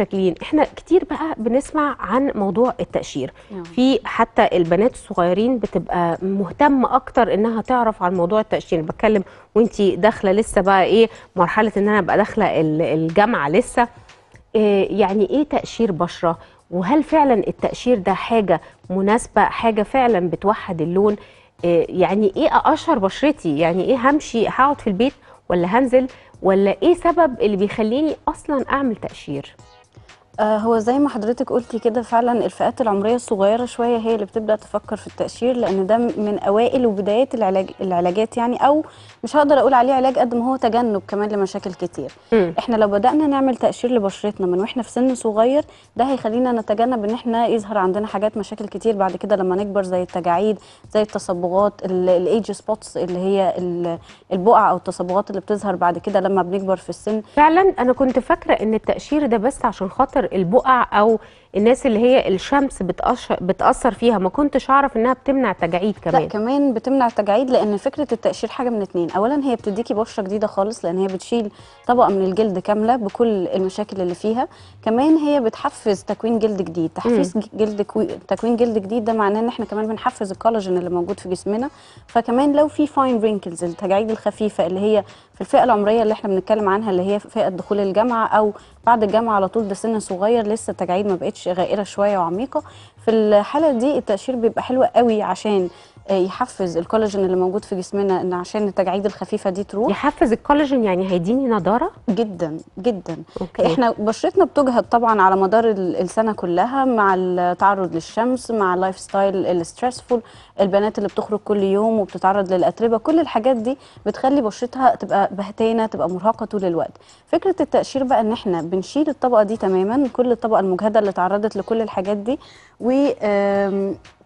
شكلين احنا كتير بقى بنسمع عن موضوع التقشير نعم. في حتى البنات الصغيرين بتبقى مهتمه اكتر انها تعرف عن موضوع التقشير بتكلم وانت داخله لسه بقى ايه مرحله ان انا ابقى داخله الجامعه لسه آه، يعني ايه تقشير بشره وهل فعلا التقشير ده حاجه مناسبه حاجه فعلا بتوحد اللون آه، يعني ايه اقشر بشرتي يعني ايه همشي هقعد في البيت ولا هنزل ولا ايه سبب اللي بيخليني اصلا اعمل تقشير آه، هو زي ما حضرتك قلتي كده فعلا الفئات العمريه الصغيره شويه هي اللي بتبدا تفكر في التاشير لان ده من اوائل وبدايات العلاج العلاجات يعني او مش هقدر اقول عليه علاج قد ما هو تجنب كمان لمشاكل كتير م. احنا لو بدانا نعمل تاشير لبشرتنا من واحنا في سن صغير ده هيخلينا نتجنب ان احنا يظهر عندنا حاجات مشاكل كتير بعد كده لما نكبر زي التجاعيد زي التصبغات الايج سبوتس اللي هي البقع او التصبغات اللي بتظهر بعد كده لما بنكبر في السن فعلا انا كنت فاكره ان التاشير ده بس عشان خاطر اكتر البقع او الناس اللي هي الشمس بتاثر فيها ما كنتش اعرف انها بتمنع تجاعيد كمان لا كمان بتمنع تجاعيد لان فكره التقشير حاجه من اتنين اولا هي بتديكي بشره جديده خالص لان هي بتشيل طبقه من الجلد كامله بكل المشاكل اللي فيها كمان هي بتحفز تكوين جلد جديد تحفيز جلد كوي... تكوين جلد جديد ده معناه ان احنا كمان بنحفز الكولاجين اللي موجود في جسمنا فكمان لو في فاين رينكلز التجاعيد الخفيفه اللي هي في الفئه العمريه اللي احنا بنتكلم عنها اللي هي فئه دخول الجامعه او بعد الجامعه على طول ده سن صغير لسه التجاعيد ما بقتش غائره شويه وعميقه في الحاله دي التاشير بيبقى حلو قوي عشان آه، يحفز الكولاجين اللي موجود في جسمنا ان عشان التجاعيد الخفيفه دي تروح يحفز الكولاجين يعني هيديني نضاره جدا جدا أوكي. احنا بشرتنا بتجهد طبعا على مدار السنه كلها مع التعرض للشمس مع اللايف ستايل الستريسفول البنات اللي بتخرج كل يوم وبتتعرض للاتربه كل الحاجات دي بتخلي بشرتها تبقى بهتانه تبقى مرهقه طول الوقت فكره التقشير بقى ان احنا بنشيل الطبقه دي تماما كل الطبقه المجهده اللي تعرضت لكل الحاجات دي و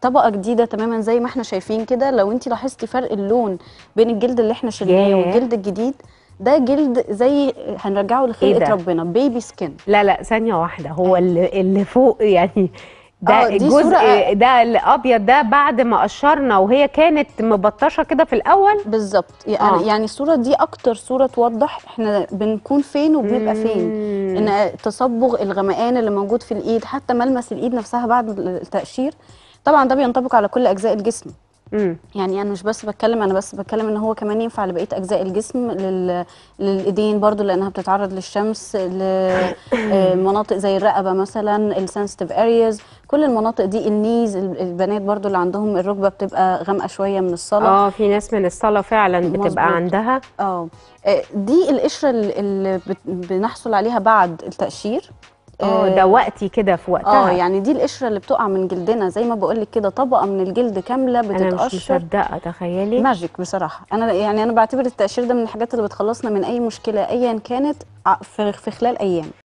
طبقه جديده تماما زي ما احنا شايفين كده لو انت لاحظتي فرق اللون بين الجلد اللي احنا شلناه yeah. والجلد الجديد ده جلد زي هنرجعه لخلقه إيه ربنا بيبي سكين لا لا ثانيه واحده هو أيوة. اللي, اللي فوق يعني ده الجزء آه، ده الابيض ده بعد ما قشرنا وهي كانت مبطشه كده في الاول بالظبط يعني آه. يعني الصوره دي اكتر صوره توضح احنا بنكون فين وبنبقى فين ان تصبغ الغمقان اللي موجود في الايد حتى ملمس الايد نفسها بعد التقشير طبعا ده بينطبق على كل اجزاء الجسم مم. يعني انا مش بس بتكلم انا بس بتكلم ان هو كمان ينفع لبقيه اجزاء الجسم لل... للايدين برضو لانها بتتعرض للشمس لمناطق آه، زي الرقبه مثلا السنسيتيف ارياز كل المناطق دي النيز البنات برضو اللي عندهم الركبه بتبقى غامقه شويه من الصلاه اه في ناس من الصلاه فعلا بتبقى مزبوط. عندها آه،, اه دي القشره اللي بنحصل عليها بعد التقشير اه ده آه. وقتي كده في آه، وقتها اه يعني دي القشره اللي بتقع من جلدنا زي ما بقول لك كده طبقه من الجلد كامله بتتقشر انا مش مصدقه تخيلي ماجيك بصراحه انا يعني انا بعتبر التقشير ده من الحاجات اللي بتخلصنا من اي مشكله ايا كانت في خلال ايام